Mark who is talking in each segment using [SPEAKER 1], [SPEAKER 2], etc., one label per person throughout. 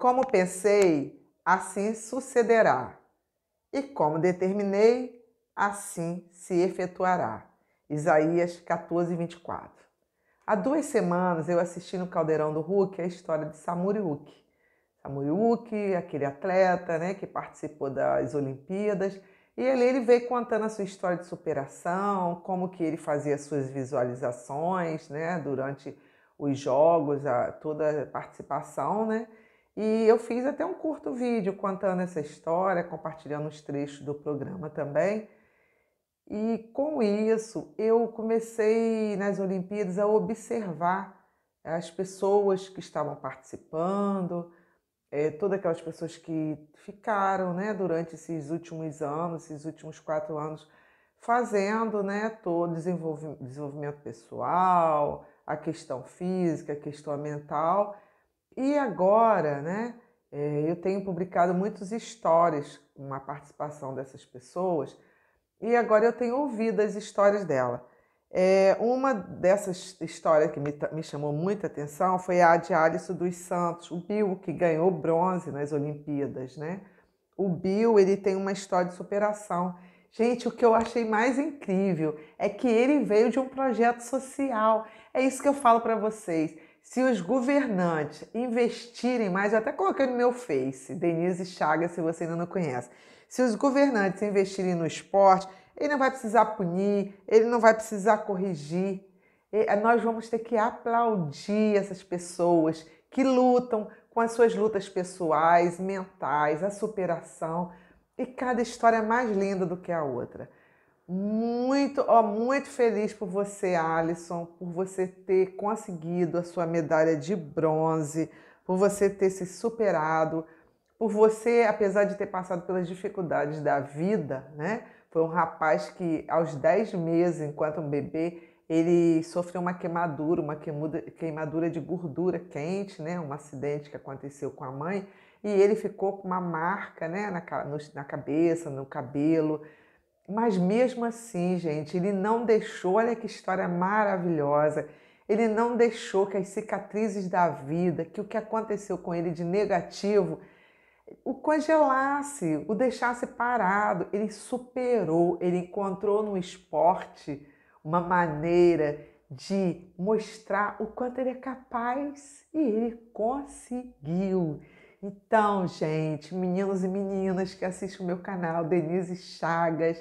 [SPEAKER 1] Como pensei, assim sucederá. E como determinei, assim se efetuará. Isaías 14, 24. Há duas semanas eu assisti no Caldeirão do Hulk a história de Samuri Uki. Samuri Uki, aquele atleta né, que participou das Olimpíadas, e ali ele veio contando a sua história de superação, como que ele fazia suas visualizações né, durante os jogos, a, toda a participação, né? E eu fiz até um curto vídeo contando essa história, compartilhando os trechos do programa também. E com isso, eu comecei nas Olimpíadas a observar as pessoas que estavam participando, é, todas aquelas pessoas que ficaram né, durante esses últimos anos, esses últimos quatro anos, fazendo né, todo o desenvolvimento pessoal, a questão física, a questão mental e agora, né? É, eu tenho publicado muitos stories com a participação dessas pessoas e agora eu tenho ouvido as histórias dela. É, uma dessas histórias que me, me, chamou muita atenção foi a de Alisson dos Santos, o Bill, que ganhou bronze nas Olimpíadas, né? O Bill, ele tem uma história de superação. Gente, o que eu achei mais incrível é que ele veio de um projeto social. É isso que eu falo para vocês se os governantes investirem mais, eu até coloquei no meu Face, Denise Chagas, se você ainda não conhece. Se os governantes investirem no esporte, ele não vai precisar punir, ele não vai precisar corrigir. E eh, nós vamos ter que aplaudir essas pessoas que lutam com as suas lutas pessoais, mentais, a superação. E cada história é mais linda do que a outra. Muito, ó, muito feliz por você, Alisson, por você ter conseguido a sua medalha de bronze, por você ter se superado, por você, apesar de ter passado pelas dificuldades da vida, né? Foi um rapaz que, aos 10 meses, enquanto um bebê, ele sofreu uma queimadura, uma queimadura de gordura quente, né? Um acidente que aconteceu com a mãe, e ele ficou com uma marca, né, na, na cabeça, no cabelo. Mas mesmo assim, gente, ele não deixou, olha que história maravilhosa. Ele não deixou que as cicatrizes da vida, que o que aconteceu com ele de negativo, o congelasse, o deixasse parado. Ele superou, ele encontrou no esporte uma maneira de mostrar o quanto ele é capaz e ele conseguiu. Então, gente, meninos e meninas que assistem o meu canal, Denise Chagas,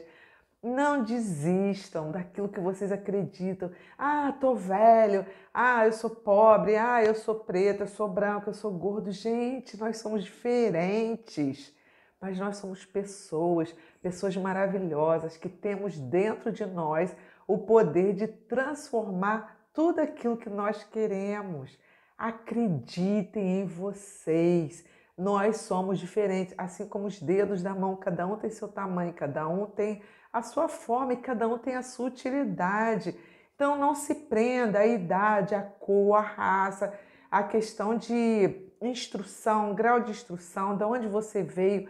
[SPEAKER 1] não desistam daquilo que vocês acreditam. Ah, tô velho. Ah, eu sou pobre. Ah, eu sou preta. eu sou branco, eu sou gordo. Gente, nós somos diferentes. Mas nós somos pessoas, pessoas maravilhosas que temos dentro de nós o poder de transformar tudo aquilo que nós queremos. Acreditem em vocês nós somos diferentes, assim como os dedos da mão, cada um tem seu tamanho, cada um tem a sua forma e cada um tem a sua utilidade. Então não se prenda à idade, à cor, à raça, à questão de instrução, grau de instrução, de onde você veio.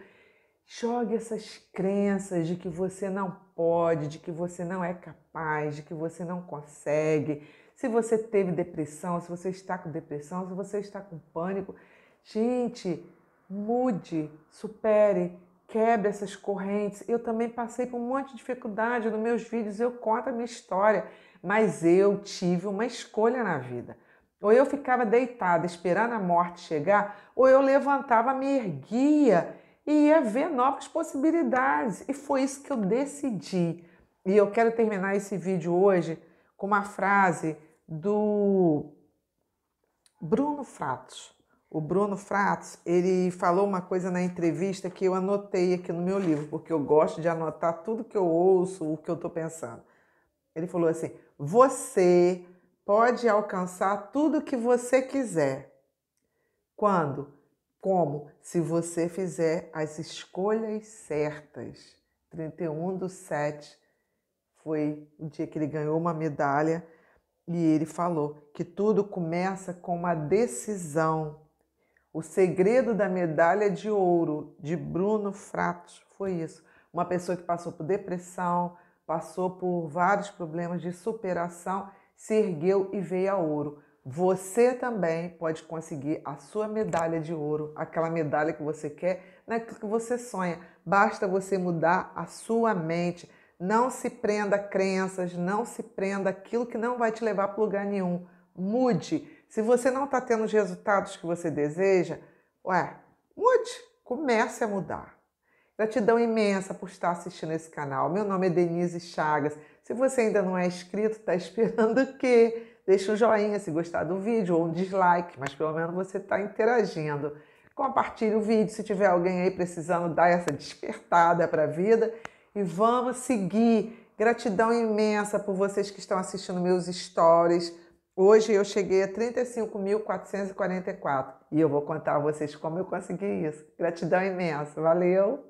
[SPEAKER 1] Jogue essas crenças de que você não pode, de que você não é capaz, de que você não consegue. Se você teve depressão, se você está com depressão, se você está com pânico, gente, mude, supere quebre essas correntes. Eu também passei por um monte de dificuldade nos meus vídeos, eu conto a minha história, mas eu tive uma escolha na vida. Ou eu ficava deitada esperando a morte chegar, ou eu levantava, me erguia e ia ver novas possibilidades. E foi isso que eu decidi. E eu quero terminar esse vídeo hoje com uma frase do Bruno Fratos o Bruno Fratos, ele falou uma coisa na entrevista que eu anotei aqui no meu livro, porque eu gosto de anotar tudo que eu ouço, o que eu estou pensando. Ele falou assim: você pode alcançar tudo que você quiser. Quando? Como? Se você fizer as escolhas certas. 31 do 7 foi o dia que ele ganhou uma medalha e ele falou que tudo começa com uma decisão. O segredo da medalha de ouro de Bruno Fratos foi isso. Uma pessoa que passou por depressão, passou por vários problemas de superação, se ergueu e veio a ouro. Você também pode conseguir a sua medalha de ouro, aquela medalha que você quer, naquilo que você sonha. Basta você mudar a sua mente. Não se prenda a crenças, não se prenda aquilo que não vai te levar para lugar nenhum. Mude se você não está tendo os resultados que você deseja, ué, mude, comece a mudar. Gratidão imensa por estar assistindo esse canal. Meu nome é Denise Chagas. Se você ainda não é inscrito, está esperando o quê? Deixa um joinha se gostar do vídeo ou um dislike, mas pelo menos você está interagindo. Compartilhe o vídeo se tiver alguém aí precisando dar essa despertada para a vida. E vamos seguir. Gratidão imensa por vocês que estão assistindo meus stories Hoje eu cheguei a 35.444 e eu vou contar a vocês como eu consegui isso. Gratidão imensa, valeu!